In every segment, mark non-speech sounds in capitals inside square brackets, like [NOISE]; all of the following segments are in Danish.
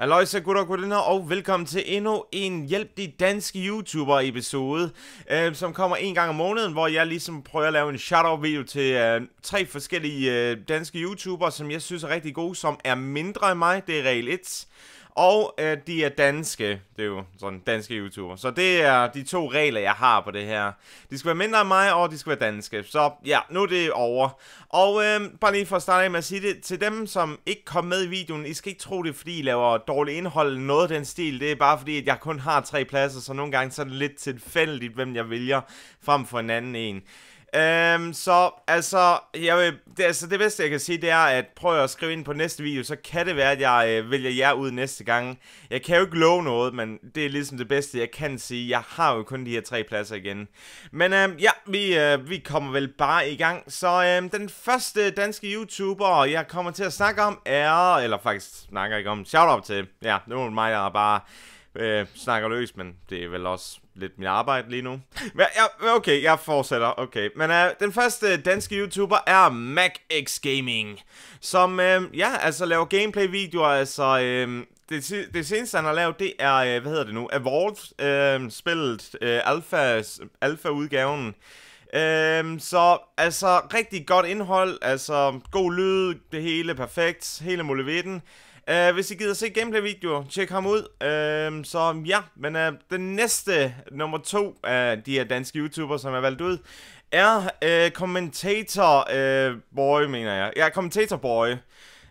Halløj så gutter og gutinder, og velkommen til endnu en Hjælp de danske YouTuber episode, øh, som kommer en gang om måneden, hvor jeg ligesom prøver at lave en shout-out video til øh, tre forskellige øh, danske YouTuber, som jeg synes er rigtig gode, som er mindre end mig, det er regel 1. Og øh, de er danske. Det er jo sådan danske YouTuber. Så det er de to regler, jeg har på det her. De skal være mindre end mig, og de skal være danske. Så ja, nu er det over. Og øh, bare lige for at starte med at sige det. Til dem, som ikke kom med i videoen, I skal ikke tro det, fordi I laver dårligt indhold eller noget af den stil. Det er bare fordi, at jeg kun har tre pladser, så nogle gange så er det lidt tilfældigt, hvem jeg vælger frem for en anden en. Øhm, så altså, jeg vil, det, altså, det bedste jeg kan sige, det er at prøve at skrive ind på næste video, så kan det være, at jeg øh, vælger jer ud næste gang. Jeg kan jo ikke love noget, men det er ligesom det bedste, jeg kan sige. Jeg har jo kun de her tre pladser igen. Men øhm, ja, vi, øh, vi kommer vel bare i gang. Så øhm, den første danske YouTuber, jeg kommer til at snakke om, er... Eller faktisk snakker ikke om. Shout out til... Ja, det var mig, der bare øh, snakker løs, men det er vel også lidt mit arbejde lige nu. Men, ja, okay, jeg fortsætter. Okay. Men øh, den første danske YouTuber er MacX Gaming, som øh, ja, altså laver gameplay-videoer, altså... Øh, det, det seneste, han har lavet, det er, øh, hvad hedder det nu, Evolved-spillet, øh, øh Alpha-udgaven. alpha øh, så altså, rigtig godt indhold, altså god lyd, det hele perfekt, hele muligheden. Uh, hvis I gider se gameplay-videoer, tjek ham ud. Uh, så ja, men uh, den næste, nummer to af de her danske YouTuber, som er valgt ud, er uh, kommentator uh, Boy, mener jeg. Ja, kommentator Boy.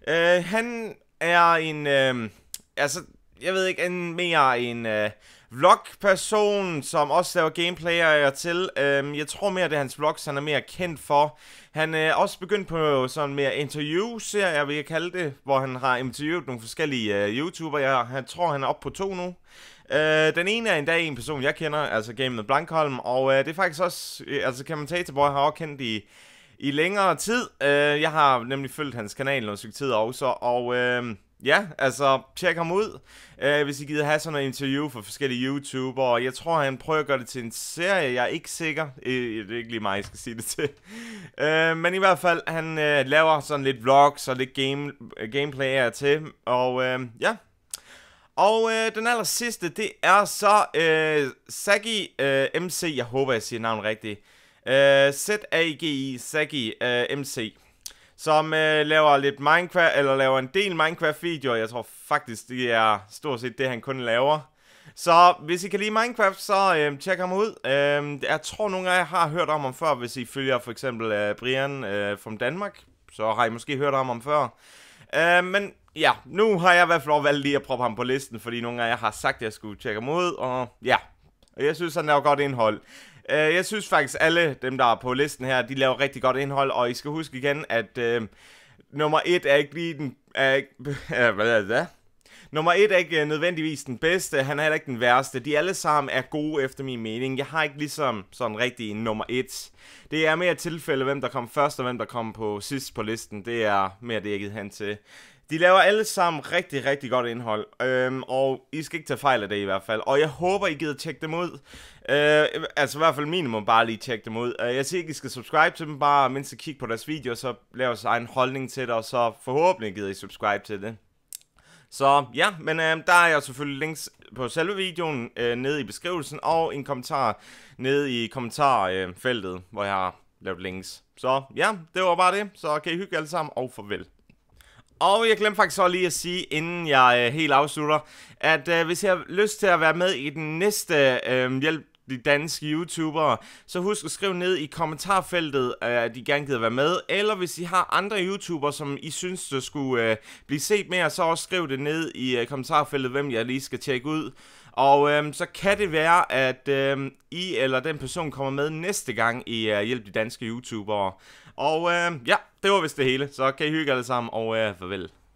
Uh, han er en... Uh, altså, jeg ved ikke, en mere en... Uh, vlog-person, som også laver gameplay jeg til. Øhm, jeg tror mere, det er hans vlogs, han er mere kendt for. Han øh, er øh, også begyndt på sådan mere interviews, jeg vil jeg kalde det, hvor han har interviewet nogle forskellige øh, YouTubere. Jeg, jeg tror, han er oppe på to nu. Uh, den ene er endda en person, jeg kender, altså Game Blankholm, og uh, det er faktisk også, øh, altså kommentator, hvor jeg har også kendt i i længere tid. Uh, jeg har nemlig følt hans kanal noget stykke tid også, og øh, Ja, altså, tjek ham ud, øh, hvis I gider have sådan en interview for forskellige YouTubere. Jeg tror, han prøver at gøre det til en serie, jeg er ikke sikker. Øh, det er ikke lige mig, jeg skal sige det til. Øh, men i hvert fald, han øh, laver sådan lidt vlogs og lidt game, øh, gameplay er til, og øh, ja. Og øh, den aller sidste, det er så øh, Sagi øh, MC, jeg håber, jeg siger navnet rigtigt. Øh, Z-A-G-I, Sagi øh, MC som øh, laver lidt Minecraft, eller laver en del Minecraft-videoer. Jeg tror faktisk, det er stort set det, han kun laver. Så hvis I kan lide Minecraft, så øh, tjek ham ud. Øh, jeg tror, nogle af jer har hørt om ham før, hvis I følger for eksempel øh, Brian øh, fra Danmark. Så har I måske hørt om ham før. Øh, men ja, nu har jeg i hvert fald valgt lige at proppe ham på listen, fordi nogle af jer har sagt, at jeg skulle tjekke ham ud. Og ja, og jeg synes, han laver godt indhold. Øh, jeg synes faktisk, alle dem, der er på listen her, de laver rigtig godt indhold, og I skal huske igen, at øh, nummer et er ikke lige den... Er ikke, [LAUGHS] hvad er det? Nummer et er ikke nødvendigvis den bedste, han er heller ikke den værste. De alle sammen er gode efter min mening. Jeg har ikke ligesom sådan rigtig en nummer et. Det er mere tilfælde, hvem der kom først og hvem der kom på sidst på listen. Det er mere det, jeg givet hen til. De laver alle sammen rigtig, rigtig godt indhold, øhm, og I skal ikke tage fejl af det i hvert fald. Og jeg håber, I gider tjekke dem ud. Øh, altså i hvert fald minimum bare lige tjekke dem ud. Øh, jeg siger ikke, I skal subscribe til dem, bare mens I kigger på deres video, så laver jeres egen holdning til det, og så forhåbentlig gider I subscribe til det. Så ja, men øh, der er jeg selvfølgelig links på selve videoen øh, nede i beskrivelsen, og en kommentar nede i kommentarfeltet, øh, hvor jeg har lavet links. Så ja, det var bare det. Så kan I hygge alle sammen, og farvel. Og jeg glemte faktisk også lige at sige, inden jeg øh, helt afslutter, at øh, hvis jeg har lyst til at være med i den næste øh, hjælp de danske YouTubere, så husk at skrive ned i kommentarfeltet, øh, at I gerne gider være med, eller hvis I har andre YouTubere, som I synes, der skulle øh, blive set mere, så også skriv det ned i øh, kommentarfeltet, hvem jeg lige skal tjekke ud. Og øhm, så kan det være, at øhm, I eller den person kommer med næste gang i uh, Hjælp de danske YouTubere. Og øhm, ja, det var vist det hele, så kan I hygge alle sammen, og øh, farvel.